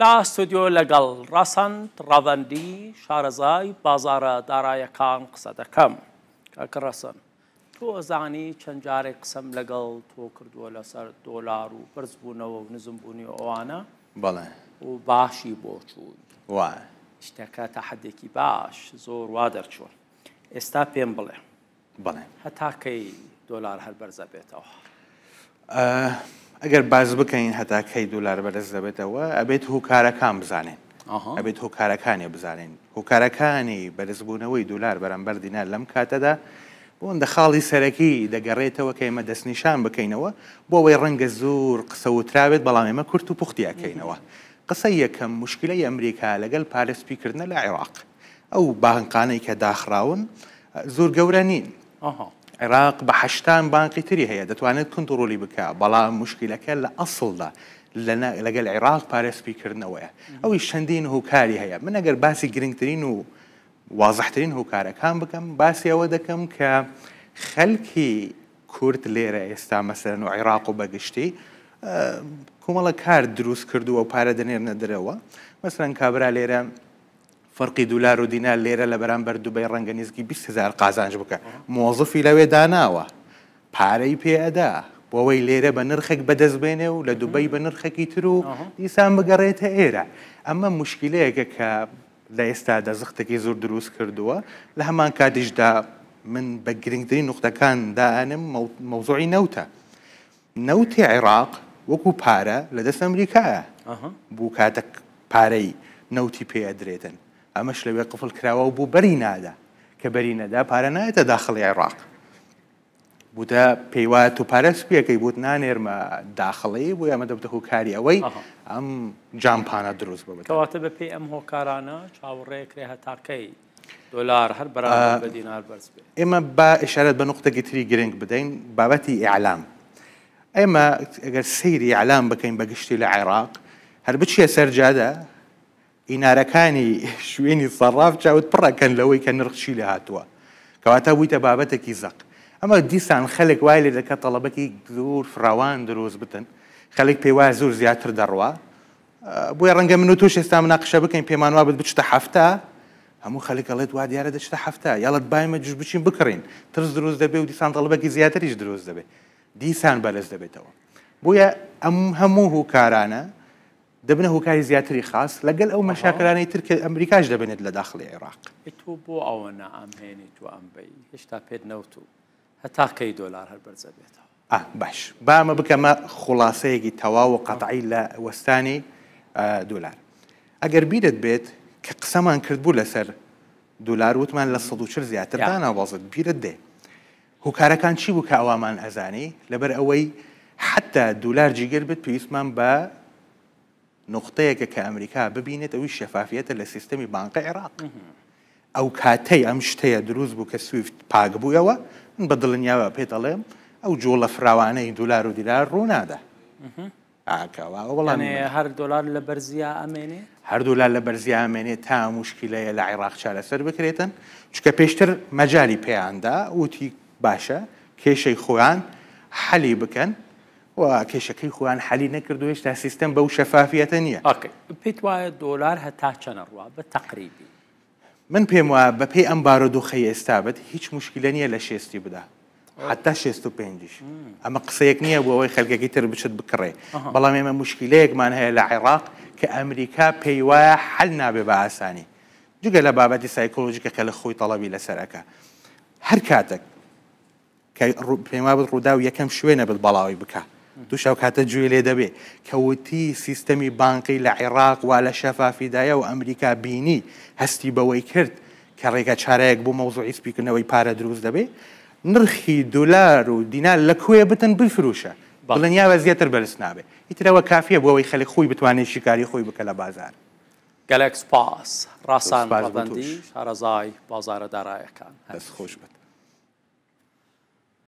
لە ئاستودیۆ لەگەڵ ڕەسەند ڕەڤەندی شارەزای بازارە دارایەکان قسە دەکەم کەکە ڕەسن تۆ ئەزانی چەند جارێک قسەم لەگەڵ تۆ کردووە لەسەر دۆلار و پرسبوونەوە و نزمبوونی ئەوانە بڵێ و باشی بۆ چوون وایە شتەکە تا حدێکی باش زۆر وا دەرچوە ئێستا پێم بڵێ بڵێ هەتاکەی دۆلار هەر بەرزە بێتەوە. ئەگەر باز بکەین هەتاکەی دولار بەرز دەبێتەوە ئەبێت هوکارەکان بزانێن ئەبێت هۆکارەکانی بزانین هۆکارەکانی بەرزبوونەوەی دولار بەرەمبەر دیینار لەم کاتەدا بۆندە خاڵی سەرەکی دەگەڕێتەوە کە ئێمە دەستنیشان بکەینەوە بۆەوەی ڕەنگە زۆر قسە وتراوێت بەڵام ئێمە کورت و پوختیاکەینەوە قسە یەکەم مشکلەی ئەمریکا لەگەڵ پارێسپیکردنە لە عێراق ئەو بانقانەی کە داخراون زۆر گەورە نین عێراق بە هەشتان بانقی تری هەیە دەتوانێت کنتترۆلی بکە بەڵام مشکلەکە لە ئەسڵدا لەگەل عێراق پارێسپیکردنەوەە ئەوی چەندین هوکاری هەیە من ئەگەر باسی گرنگترین و وازحترین هوکارەکان بکەم باسی ئەوە دەکەم کە خەلکی کورت لێرە ئێستا مەسەرن و عێراق و بەگشتی کومەڵە کار دروست کردووە و پارە دەنێرنە درەوە مەسەرەن کابرا لێرە فەرقی دولار و دیینار لێرە لە بەرامبەر دوبەی ڕەنگە نزگی 20هزار قازانج بکە مۆزفی لەوێ داناوە پارەی پێئدا بۆەوەی لێرە بە نرخێک بەدەستبێنێ و لە دوبەی بە نرخێکی تر و ئیسان بگەڕێتە ئێرە ئەمە مشکلەیەکە کە لە ئێستا دەزختێکی زۆر دروست کردووە لە هەمان کاتیشدا من بە گرنگترین نوختەکان دائنم مەوزوعی نەوتە نەوتی عێراق وەکو پارە لە دەست ئەمریکایە بوو کاتە پارەی نەوتی پێ ئەدرێتن ئەمەش لەوێ قفل کراوە و بوو بەری نادا کە بەری نەدا پارە نایەتە داخڵی عێراق بووە پێیوات و پارەسپیەکەی بوت نانێرمە داخڵی بۆ ئەمە دەبدەخ کاری ئەوەی ئەم جامپانە دروست ببێتەوەتە بە پێی ئەم هۆکارانە چاوەڕێکرێ هەتاکەی دلار هەر بەرا بە دینار بەرز ئێمە با ئشارەت بە نقطەگی تری گرنگ بدەین بابەتی ئیعلام ئێمە ئەگەر سەیری ئەلام بکەین بەگشتی لە عێراق هەر بچیە سەرجادە ئینارەکانی شوێنی سەڕاف چاوت پڕەکەن لەوەی کە نرخشی لە هاتووە کەواتە بوویتە بابەتێکی زەق ئەمە دیسان خەلێک وای لێ دەکە تەڵەبەکی زۆر فراوان دروست بتن خەلێک پێی وایە زۆر زیاتر دەڕوا بۆی ڕەنگە من و توش ئێستا مناقشە بکەین پێمانوا بت بچتە هەفتە هەموو خەلێکەڵێت وا دیارە دەچتە هەفتە یاڵت بایمە جوش بچین بکڕین ترس دروست دەبێ و دیسان تەڵبەکی زیاتریش دروست دەبێت دیسان بەلەس دەبێتەوە بۆیە ئەم هەموو هوکارانە هو كاري زياتري خاص لقل لەگەل ئەو مەشاکرانەی ترکە ئەمریکاش دەبێنێت لە داخلی عێراق او انا ام هيني تو ام بي ئەمبی بيد نوتو هتا كي دولار هل برزا بەرزە اه باش با ما بامە ما خلاصەیەکی يجي توا وقطعي لا وستاني آه، دولار اگر بيدت بيت كقسما انكرت بو لسر دولار وثمان وتمان لە 140 زیاتر داناوازت بیرت دێ هوکارەکان چی شي بو كاوامان ازاني لبر اوي حتى دولار جیگەر بێت بيسمان با نقطەیەکە کە ئەمریکا ببینێت ئەوی شەفافیەتە لە سیستمی بانقە عێراق ئەو کاتەی ئەم شتەیە دروست بوو کە سویفت پاک بوویەوە بە دڵنیاوە پێت ئەڵێم ئەو جۆڵە فراوانەی دولار و دیرار ڕوونادا وەڵام هەر دلار لە بەرزیا ئەمێنێ هەردوولار لە بەرزیا ئەمێنێت تا مشکلەیە لە عێراق چارەسەر بکرێتن چکە پێشتر مەجای پێیاندا وتی باشە کێشەی خۆیان حەلی بکەن و کێشەکەی خۆیان حەلی نەکردو هێشتا سیستم بەو شەفافیەتە نییە پێت وایە دۆلار هەتا چەنەڕوا بە تقریبی من پێم وایە بە پێی ئەم بارودۆخی ئێستابەت هیچ مشکلە نییە لە شێستی بدا حتا 65 ئەمە قسەیەک نییە بۆ ئەوەی خەلگەکی تر بچت بکڕێ بەڵام ئێمە مشکلەیەکمان هەیە لە عێراق کە ئەمریکا پێی وایە حل نابێ بە ئاسانی جگە لە بابەتی سایکۆلژیکە کە لە خۆی تەڵەبی لەسەرەکە هەر کاتێک پێما بت ڕوودا و یەکەم شوێنە بت بەڵاوی بکە دوو شەو کاتە جوێ لێ دەبێ کەوتی سیستەمی بانقی لە عێراق و لە شەفافیدایە و ئەمریکا بینی هەستی بەوەی کرد کە ڕێگە چارەیەک بۆ مەوزوعی سپیکردنەوەی پارە دروست دەبێ نرخی دلار و دینا لە کوێ بتن بفروشە بڵنیاوە زیاتر بەرز نابێ ئیترەوە کافیە بۆەوەی خەلی خۆی بتوانێت شیکاری خۆی بکە لە بازار گەلکس پاس ڕاستان بەندی شارەزای بازارە دارایەکان دەست خۆش بێت